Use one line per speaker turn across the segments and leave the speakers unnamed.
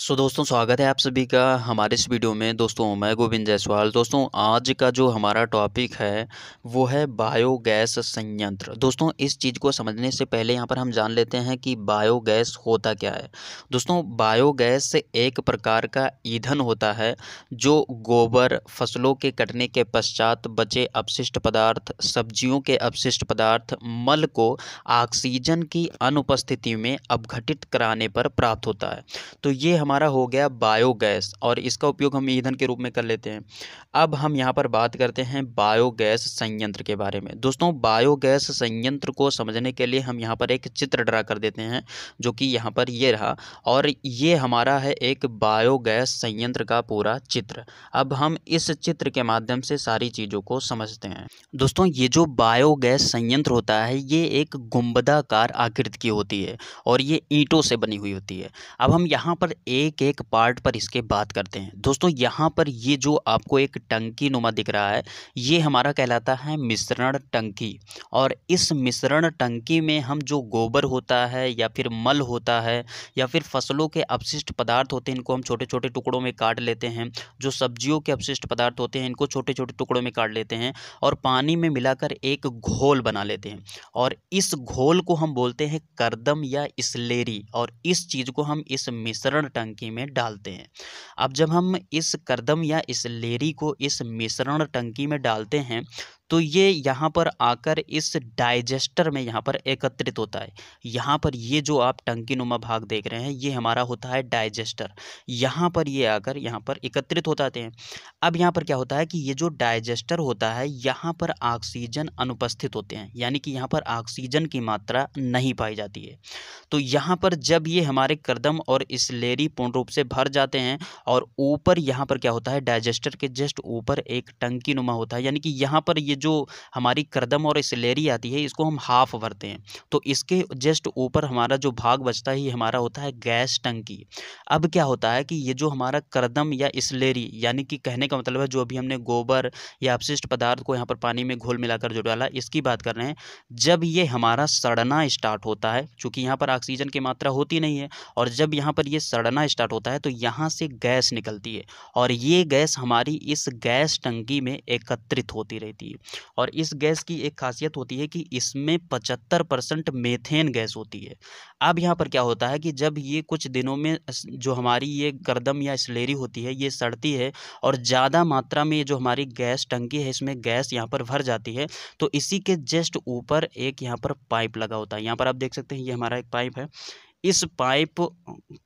सो so, दोस्तों स्वागत है आप सभी का हमारे इस वीडियो में दोस्तों मैं गोविंद जायसवाल दोस्तों आज का जो हमारा टॉपिक है वो है बायोगैस संयंत्र दोस्तों इस चीज़ को समझने से पहले यहाँ पर हम जान लेते हैं कि बायोगैस होता क्या है दोस्तों बायोगैस एक प्रकार का ईंधन होता है जो गोबर फसलों के कटने के पश्चात बचे अपशिष्ट पदार्थ सब्जियों के अपशिष्ट पदार्थ मल को ऑक्सीजन की अनुपस्थिति में अपघटित कराने पर प्राप्त होता है तो ये हम हमारा हो गया बायोगैस और इसका उपयोग हम ईंधन के रूप में कर लेते हैं अब हम यहाँ पर बात करते हैं बायोगैस संयंत्र के बारे में दोस्तों बायोगैस संयंत्र को समझने के लिए हम यहाँ पर एक चित्र ड्रा कर देते हैं जो कि यहाँ पर ये रहा और ये हमारा है एक बायोगैस संयंत्र का पूरा चित्र अब हम इस चित्र के माध्यम से सारी चीज़ों को समझते हैं दोस्तों ये जो बायोगैस संयंत्र होता है ये एक गुम्बदाकार आकृति की होती है और ये ईंटों से बनी हुई होती है अब हम यहाँ पर एक एक एक पार्ट पर इसके बात करते हैं दोस्तों यहाँ पर ये जो आपको एक टंकी नुमा दिख रहा है ये हमारा कहलाता है मिश्रण टंकी और इस मिश्रण टंकी में हम जो गोबर होता है या फिर मल होता है या फिर फसलों के अपशिष्ट पदार्थ होते हैं इनको हम छोटे छोटे टुकड़ों में काट लेते हैं जो सब्जियों के अपशिष्ट पदार्थ होते हैं इनको छोटे छोटे टुकड़ों में काट लेते हैं और पानी में मिलाकर एक घोल बना लेते हैं और इस घोल को हम बोलते हैं करदम या इसलेरी और इस चीज़ को हम इस मिश्रण टंकी टंकी में डालते हैं अब जब हम इस करदम या इस लेरी को इस मिश्रण टंकी में डालते हैं तो ये यहाँ पर आकर इस डाइजेस्टर में यहाँ पर एकत्रित होता है यहाँ पर ये जो आप टंकीनुमा भाग देख रहे हैं ये हमारा होता है डाइजेस्टर यहाँ पर ये आकर यहाँ पर एकत्रित हो जाते हैं अब यहाँ पर क्या होता है कि ये जो डाइजेस्टर होता है यहाँ पर ऑक्सीजन अनुपस्थित होते हैं यानी कि यहाँ पर ऑक्सीजन की मात्रा नहीं पाई जाती है तो यहाँ पर जब ये हमारे कर्दम और इसलेरी पूर्ण रूप से भर जाते हैं और ऊपर यहाँ पर क्या होता है डाइजेस्टर के जस्ट ऊपर एक टंकी नुमा होता है यानी कि यहाँ पर ये जो हमारी करदम और सिलेरी आती है इसको हम हाफ भरते हैं तो इसके जस्ट ऊपर हमारा जो भाग बचता है ये हमारा होता है गैस टंकी अब क्या होता है कि ये जो हमारा करदम या इसलेरी यानी कि कहने का मतलब है जो अभी हमने गोबर या अपशिष्ट पदार्थ को यहाँ पर पानी में घोल मिलाकर जो डाला इसकी बात कर रहे हैं जब ये हमारा सड़ना स्टार्ट होता है चूँकि यहाँ पर ऑक्सीजन की मात्रा होती नहीं है और जब यहाँ पर ये सड़ना स्टार्ट होता है तो यहाँ से गैस निकलती है और ये गैस हमारी इस गैस टंकी में एकत्रित होती रहती है और इस गैस की एक खासियत होती है कि इसमें पचहत्तर परसेंट मेथेन गैस होती है अब यहाँ पर क्या होता है कि जब ये कुछ दिनों में जो हमारी ये गर्दम या स्लेरी होती है ये सड़ती है और ज़्यादा मात्रा में जो हमारी गैस टंकी है इसमें गैस यहाँ पर भर जाती है तो इसी के जस्ट ऊपर एक यहाँ पर पाइप लगा होता है यहाँ पर आप देख सकते हैं ये हमारा एक पाइप है इस पाइप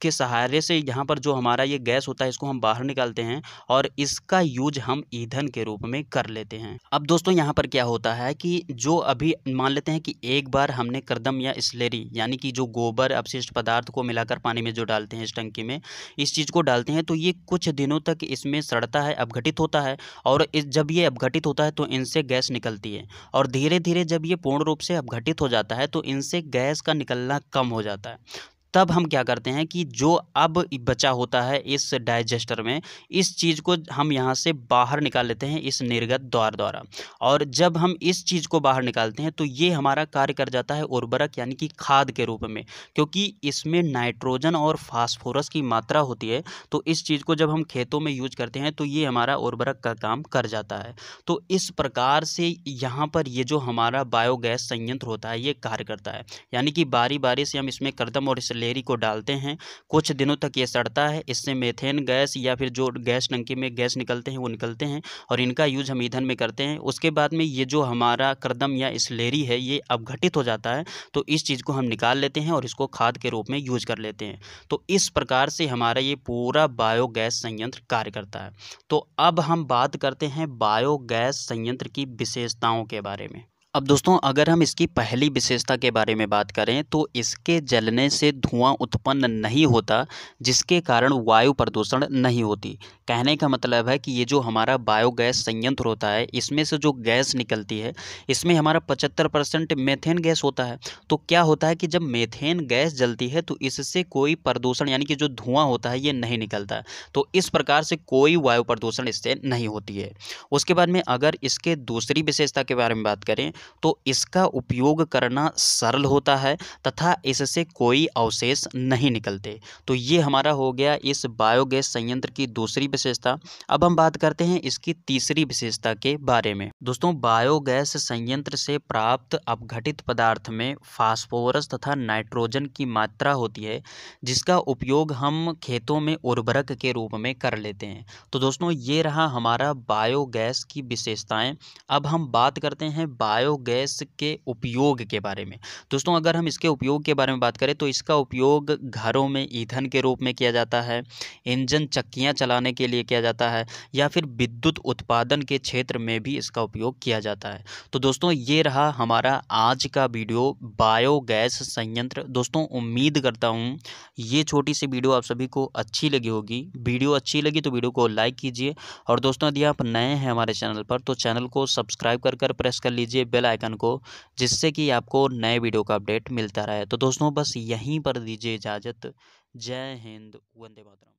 के सहारे से यहाँ पर जो हमारा ये गैस होता है इसको हम बाहर निकालते हैं और इसका यूज हम ईंधन के रूप में कर लेते हैं अब दोस्तों यहाँ पर क्या होता है कि जो अभी मान लेते हैं कि एक बार हमने करदम या स्लेरी यानी कि जो गोबर अपशिष्ट पदार्थ को मिलाकर पानी में जो डालते हैं इस टंकी में इस चीज़ को डालते हैं तो ये कुछ दिनों तक इसमें सड़ता है अपघटित होता है और इस जब ये अपघटित होता है तो इनसे गैस निकलती है और धीरे धीरे जब ये पूर्ण रूप से अपघटित हो जाता है तो इनसे गैस का निकलना कम हो जाता है तब हम क्या करते हैं कि जो अब बचा होता है इस डाइजेस्टर में इस चीज़ को हम यहाँ से बाहर निकाल लेते हैं इस निर्गत द्वार द्वारा और जब हम इस चीज़ को बाहर निकालते हैं तो ये हमारा कार्य कर जाता है उर्वरक यानी कि खाद के रूप में क्योंकि इसमें नाइट्रोजन और फास्फोरस की मात्रा होती है तो इस चीज़ को जब हम खेतों में यूज करते हैं तो ये हमारा उर्वरक का काम कर जाता है तो इस प्रकार से यहाँ पर ये जो हमारा बायोगैस संयंत्र होता है ये कार्य करता है यानी कि बारी बारी से हम इसमें कर्दम और इस लेरी को डालते हैं कुछ दिनों तक ये सड़ता है इससे मेथेन गैस या फिर जो गैस टंकी में गैस निकलते हैं वो निकलते हैं और इनका यूज हम ईंधन में करते हैं उसके बाद में ये जो हमारा करदम या स्लेरी है ये अवघटित हो जाता है तो इस चीज़ को हम निकाल लेते हैं और इसको खाद के रूप में यूज कर लेते हैं तो इस प्रकार से हमारा ये पूरा बायोगैस संयंत्र कार्य करता है तो अब हम बात करते हैं बायोगैस संयंत्र की विशेषताओं के बारे में अब दोस्तों अगर हम इसकी पहली विशेषता के बारे में बात करें तो इसके जलने से धुआं उत्पन्न नहीं होता जिसके कारण वायु प्रदूषण नहीं होती कहने का मतलब है कि ये जो हमारा बायोगैस संयंत्र होता है इसमें से जो गैस निकलती है इसमें हमारा पचहत्तर परसेंट मेथेन गैस होता है तो क्या होता है कि जब मेथेन गैस जलती है तो इससे कोई प्रदूषण यानी कि जो धुआँ होता है ये नहीं निकलता तो इस प्रकार से कोई वायु प्रदूषण इससे नहीं होती है उसके बाद में अगर इसके दूसरी विशेषता के बारे में बात करें तो इसका उपयोग करना सरल होता है तथा इससे कोई अवशेष नहीं निकलते तो ये हमारा हो गया इस बायोगैस संयंत्र की दूसरी विशेषता अब हम बात करते हैं इसकी तीसरी विशेषता के बारे में दोस्तों बायोगैस संयंत्र से प्राप्त अपघटित पदार्थ में फास्फोरस तथा नाइट्रोजन की मात्रा होती है जिसका उपयोग हम खेतों में उर्वरक के रूप में कर लेते हैं तो दोस्तों ये रहा हमारा बायोगैस की विशेषताएं अब हम बात करते हैं बायो बायोगैस के उपयोग के बारे में दोस्तों अगर हम इसके उपयोग के बारे में बात करें तो इसका उपयोग घरों में ईंधन के रूप में किया जाता है इंजन चक्कियाँ चलाने के लिए किया जाता है या फिर विद्युत उत्पादन के क्षेत्र में भी इसका उपयोग किया जाता है तो दोस्तों ये रहा हमारा आज का वीडियो बायोगैस संयंत्र दोस्तों उम्मीद करता हूँ ये छोटी सी वीडियो आप सभी को अच्छी लगी होगी वीडियो अच्छी लगी तो वीडियो को लाइक कीजिए और दोस्तों यदि आप नए हैं हमारे चैनल पर तो चैनल को सब्सक्राइब कर कर प्रेस कर लीजिए बेल बेल आइकन को जिससे कि आपको नए वीडियो का अपडेट मिलता रहे तो दोस्तों बस यहीं पर दीजिए इजाज़त जय हिंद वंदे मातरम